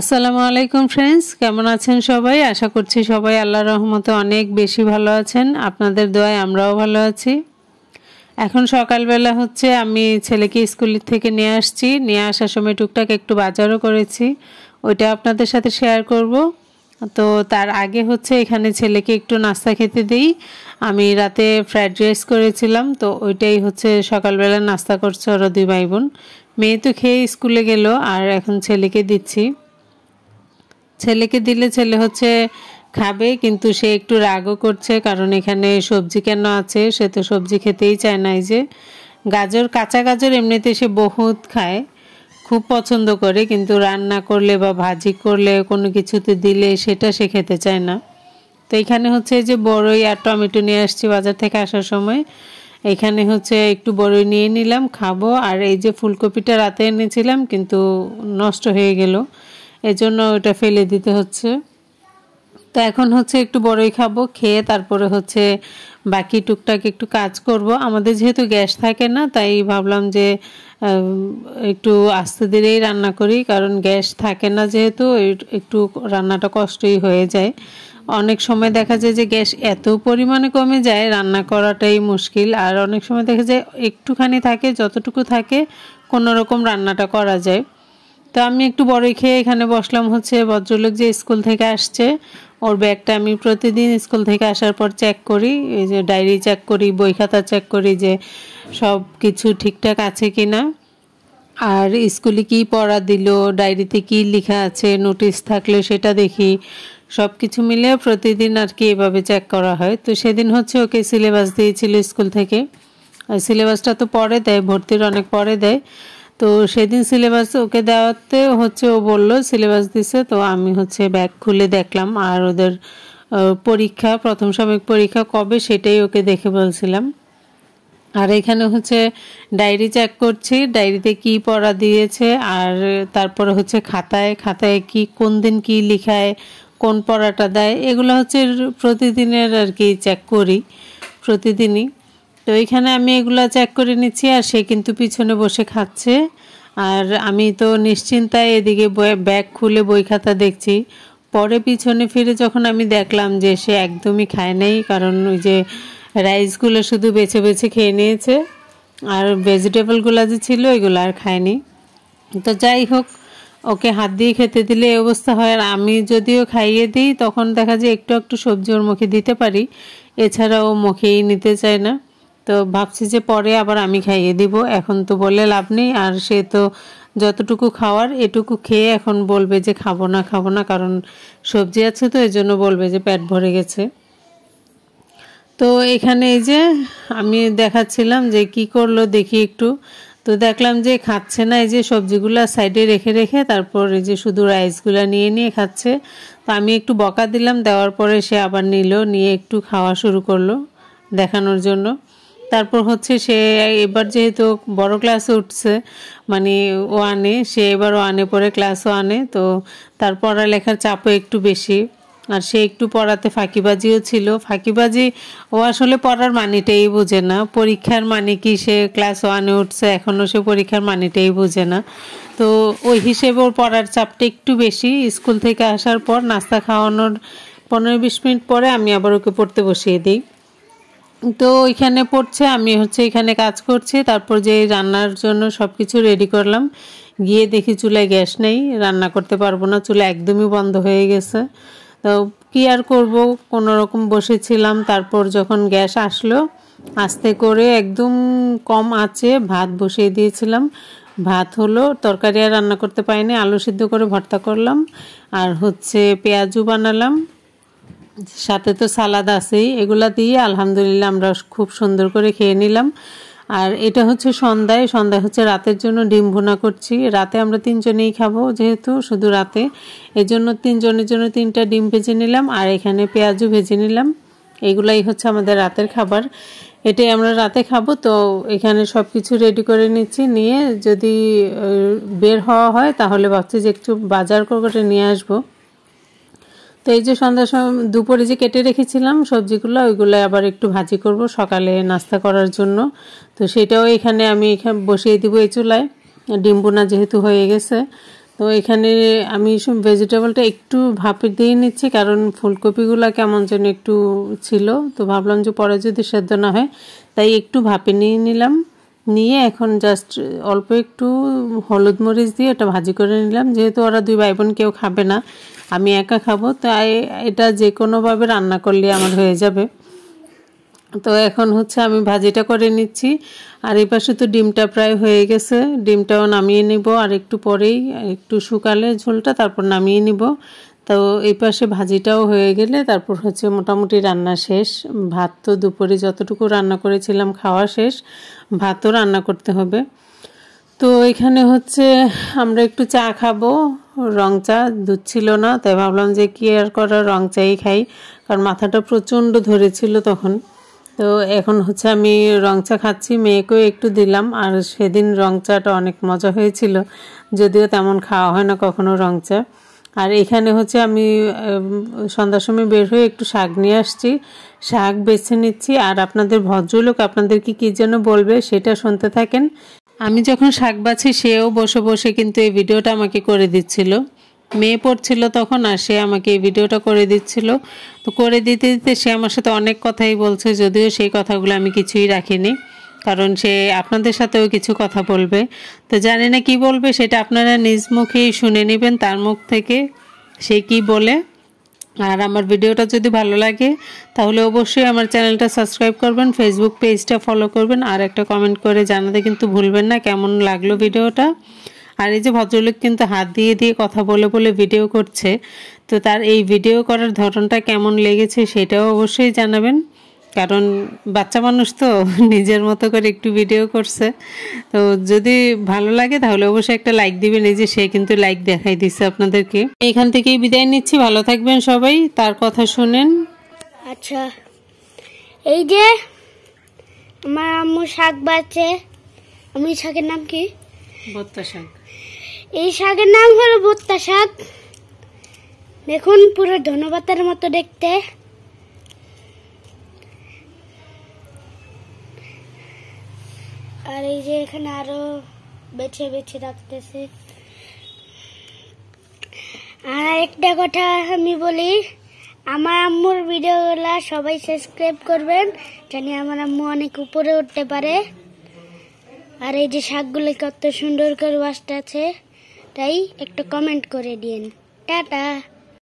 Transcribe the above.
আসসালামু আলাইকুম ফ্রেন্ডস কেমন আছেন সবাই আশা করছি সবাই আল্লাহ রহমতে অনেক বেশি ভালো আছেন আপনাদের দোয়ায় আমরাও ভালো আছি এখন সকালবেলা হচ্ছে আমি ছেলেকে স্কুল থেকে নিয়ে আসছি নিয়ে আসার সময় টুকটাক একটু বাজারও করেছি ওইটা আপনাদের সাথে শেয়ার করব তো তার আগে হচ্ছে এখানে ছেলেকে একটু নাস্তা খেতে দিই আমি রাতে ফ্রায়েড রাইস করেছিলাম তো ওইটাই হচ্ছে সকালবেলা নাস্তা করছে ওরা দুই ভাই বোন মেয়ে তো খেয়ে স্কুলে গেল আর এখন ছেলেকে দিচ্ছি ছেলেকে দিলে ছেলে হচ্ছে খাবে কিন্তু সে একটু রাগও করছে কারণ এখানে সবজি কেন আছে সে তো সবজি খেতেই চায় না এই যে গাজর কাঁচা গাজর এমনিতে সে বহুত খায় খুব পছন্দ করে কিন্তু রান্না করলে বা ভাজি করলে কোনো কিছুতে দিলে সেটা সে খেতে চায় না তো এখানে হচ্ছে যে বড়ই আর টমেটো নিয়ে আসছি বাজার থেকে আসার সময় এখানে হচ্ছে একটু বড়ই নিয়ে নিলাম খাবো আর এই যে ফুলকপিটা রাতে এনেছিলাম কিন্তু নষ্ট হয়ে গেল এজন্য ওটা ফেলে দিতে হচ্ছে তো এখন হচ্ছে একটু বড়ই খাবো খেয়ে তারপরে হচ্ছে বাকি টুকটাক একটু কাজ করব আমাদের যেহেতু গ্যাস থাকে না তাই ভাবলাম যে একটু আস্তে ধীরেই রান্না করি কারণ গ্যাস থাকে না যেহেতু একটু রান্নাটা কষ্টই হয়ে যায় অনেক সময় দেখা যায় যে গ্যাস এত পরিমাণে কমে যায় রান্না করাটাই মুশকিল আর অনেক সময় দেখা যায় একটুখানি থাকে যতটুকু থাকে কোনো রকম রান্নাটা করা যায় তো আমি একটু বড় খেয়ে এখানে বসলাম হচ্ছে ভদ্রলোক যে স্কুল থেকে আসছে ওর ব্যাগটা আমি প্রতিদিন স্কুল থেকে আসার পর চেক করি এই যে ডায়েরি চেক করি বই খাতা চেক করি যে সব কিছু ঠিকঠাক আছে কি না আর স্কুলে কি পড়া দিল ডায়েরিতে কি লেখা আছে নোটিশ থাকলে সেটা দেখি সব কিছু মিলে প্রতিদিন আর কি এভাবে চেক করা হয় তো সেদিন হচ্ছে ওকে সিলেবাস দিয়েছিল স্কুল থেকে আর সিলেবাসটা তো পরে দেয় ভর্তির অনেক পরে দেয় তো সেদিন সিলেবাস ওকে দেওয়াতে হচ্ছে ও বললো সিলেবাস দিছে তো আমি হচ্ছে ব্যাগ খুলে দেখলাম আর ওদের পরীক্ষা প্রথম সাময়িক পরীক্ষা কবে সেটাই ওকে দেখে বলছিলাম আর এখানে হচ্ছে ডায়েরি চেক করছি ডায়েরিতে কি পড়া দিয়েছে আর তারপরে হচ্ছে খাতায় খাতায় কি কোন দিন কি লিখায় কোন পড়াটা দেয় এগুলো হচ্ছে প্রতিদিনের আর কি চেক করি প্রতিদিনই তো এখানে আমি এগুলো চেক করে নিচ্ছি আর সে কিন্তু পিছনে বসে খাচ্ছে আর আমি তো নিশ্চিন্তায় এদিকে ব্যাগ খুলে বই খাতা দেখছি পরে পিছনে ফিরে যখন আমি দেখলাম যে সে একদমই খায় নাই কারণ ওই যে রাইসগুলো শুধু বেছে বেছে খেয়ে নিয়েছে আর ভেজিটেবলগুলো যে ছিল এগুলো আর খায়নি তো যাই হোক ওকে হাত দিয়ে খেতে দিলে এই অবস্থা হয় আর আমি যদিও খাইয়ে দিই তখন দেখা যায় একটু একটু সবজি ওর মুখে দিতে পারি এছাড়াও মুখেই নিতে চায় না তো ভাবছি যে পরে আবার আমি খাইয়ে দিব এখন তো বলে লাভ নেই আর সে তো যতটুকু খাওয়ার এটুকু খেয়ে এখন বলবে যে খাবো না খাবো না কারণ সবজি আছে তো এই জন্য বলবে যে পেট ভরে গেছে তো এখানে এই যে আমি দেখাচ্ছিলাম যে কি করলো দেখি একটু তো দেখলাম যে খাচ্ছে না এই যে সবজিগুলো সাইডে রেখে রেখে তারপর এই যে শুধু রাইসগুলো নিয়ে নিয়ে খাচ্ছে তো আমি একটু বকা দিলাম দেওয়ার পরে সে আবার নিল নিয়ে একটু খাওয়া শুরু করলো দেখানোর জন্য তারপর হচ্ছে সে এবার যেহেতু বড় ক্লাস উঠছে মানে ওয়ানে সে এবার ওয়ানে পরে ক্লাস ওয়ানে তো তার পড়ালেখার চাপও একটু বেশি আর সে একটু পড়াতে ফাঁকিবাজিও ছিল ফাঁকিবাজি ও আসলে পড়ার মানিটাই বোঝে না পরীক্ষার মানে কি সে ক্লাস ওয়ানে উঠছে এখনও সে পরীক্ষার মানিটাই বোঝে না তো ওই হিসেবে ওর পড়ার চাপটা একটু বেশি স্কুল থেকে আসার পর নাস্তা খাওয়ানোর পনেরো বিশ মিনিট পরে আমি আবার ওকে পড়তে বসিয়ে দিই তো এখানে পড়ছে আমি হচ্ছে এখানে কাজ করছি তারপর যে রান্নার জন্য সব কিছু রেডি করলাম গিয়ে দেখি চুলায় গ্যাস নেই রান্না করতে পারবো না চুলা একদমই বন্ধ হয়ে গেছে তো কী আর করবো রকম বসেছিলাম তারপর যখন গ্যাস আসলো আস্তে করে একদম কম আছে ভাত বসিয়ে দিয়েছিলাম ভাত হলো তরকারি আর রান্না করতে পারিনি আলু সিদ্ধ করে ভর্তা করলাম আর হচ্ছে পেঁয়াজু বানালাম সাথে তো সালাদ আছেই এগুলা দিয়ে আলহামদুলিল্লাহ আমরা খুব সুন্দর করে খেয়ে নিলাম আর এটা হচ্ছে সন্ধ্যায় সন্ধ্যা হচ্ছে রাতের জন্য ডিম ভুনা করছি রাতে আমরা তিনজনেই খাবো যেহেতু শুধু রাতে এজন্য তিনজনের জন্য তিনটা ডিম ভেজে নিলাম আর এখানে পেঁয়াজও ভেজে নিলাম এগুলাই হচ্ছে আমাদের রাতের খাবার এটাই আমরা রাতে খাবো তো এখানে সব কিছু রেডি করে নিচ্ছি নিয়ে যদি বের হওয়া হয় তাহলে ভাবছি যে একটু বাজার করে নিয়ে আসবো তো এই যে সন্ধ্যার সময় দুপুরে যে কেটে রেখেছিলাম সবজিগুলো ওইগুলো আবার একটু ভাজি করব সকালে নাস্তা করার জন্য তো সেটাও এখানে আমি এখানে বসিয়ে দিব এই চুলায় ডিম্বুনা যেহেতু হয়ে গেছে তো এখানে আমি সব ভেজিটেবলটা একটু ভাপে দিয়ে নিচ্ছি কারণ ফুলকপিগুলো কেমন যেন একটু ছিল তো ভাবলাম যে পরে যদি সেদ্ধ না হয় তাই একটু ভাপে নিয়ে নিলাম নিয়ে এখন জাস্ট অল্প একটু হলুদ মরিচ দিয়ে এটা ভাজি করে নিলাম যেহেতু ওরা দুই ভাই বোন কেউ খাবে না আমি একা খাবো তাই এটা যে কোনোভাবে রান্না করলে আমার হয়ে যাবে তো এখন হচ্ছে আমি ভাজিটা করে নিচ্ছি আর এই পাশে তো ডিমটা প্রায় হয়ে গেছে ডিমটাও নামিয়ে নিব আর একটু পরেই একটু শুকালে ঝোলটা তারপর নামিয়ে নিব তো এই পাশে ভাজিটাও হয়ে গেলে তারপর হচ্ছে মোটামুটি রান্না শেষ ভাত তো দুপুরে যতটুকু রান্না করেছিলাম খাওয়া শেষ ভাতও রান্না করতে হবে তো এখানে হচ্ছে আমরা একটু চা খাবো রং চা দুধ ছিল না তাই ভাবলাম যে কি আর করার রং চাই খাই কারণ মাথাটা প্রচণ্ড ধরেছিল তখন তো এখন হচ্ছে আমি রং চা খাচ্ছি মেয়েকেও একটু দিলাম আর সেদিন রং চাটা অনেক মজা হয়েছিল যদিও তেমন খাওয়া হয় না কখনো রং চা আর এখানে হচ্ছে আমি সন্ধ্যার সময় বের হয়ে একটু শাক নিয়ে আসছি শাক বেছে নিচ্ছি আর আপনাদের ভদ্রলোক আপনাদেরকে কী যেন বলবে সেটা শুনতে থাকেন আমি যখন শাক বাছি সেও বসে বসে কিন্তু এই ভিডিওটা আমাকে করে দিচ্ছিল মেয়ে পড়ছিল তখন আর সে আমাকে এই ভিডিওটা করে দিচ্ছিল তো করে দিতে দিতে সে আমার সাথে অনেক কথাই বলছে যদিও সেই কথাগুলো আমি কিছুই রাখিনি কারণ সে আপনাদের সাথেও কিছু কথা বলবে তো জানি না কী বলবে সেটা আপনারা নিজ মুখেই শুনে নেবেন তার মুখ থেকে সে কি বলে আর আমার ভিডিওটা যদি ভালো লাগে তাহলে অবশ্যই আমার চ্যানেলটা সাবস্ক্রাইব করবেন ফেসবুক পেজটা ফলো করবেন আর একটা কমেন্ট করে জানাতে কিন্তু ভুলবেন না কেমন লাগলো ভিডিওটা আর এই যে ভদ্রলোক কিন্তু হাত দিয়ে দিয়ে কথা বলে বলে ভিডিও করছে তো তার এই ভিডিও করার ধরনটা কেমন লেগেছে সেটাও অবশ্যই জানাবেন কারণ বাচ্চা মানুষ তো নিজের মতো করে একটু ভিডিও করছে তো যদি ভালো লাগে তাহলে অবশ্যই একটা লাইক দিবেন এই যে সে কিন্তু লাইক দেখাই দিচ্ছে আপনাদেরকে এখান থেকেই বিদায় নিচ্ছি ভালো থাকবেন সবাই তার কথা শুনেন আচ্ছা এই যে আমার আম্মু শাক বাঁচে আমি শাকের নাম কি ভত্তা শাক এই শাকের নাম হলো বত্তা শাক দেখুন পুরো ধন্যবাদের মতো দেখতে আর এই যে এখানে আরো বেছে বেছে রাখতেছে আর একটা কথা আমি বলি আমার আম্মুর ভিডিওগুলা সবাই সাবস্ক্রাইব করবেন জানি আমার আম্মু অনেক উপরে উঠতে পারে আর এই যে শাকগুলো কত সুন্দর করে বাসটা আছে তাই একটা কমেন্ট করে দিন টাটা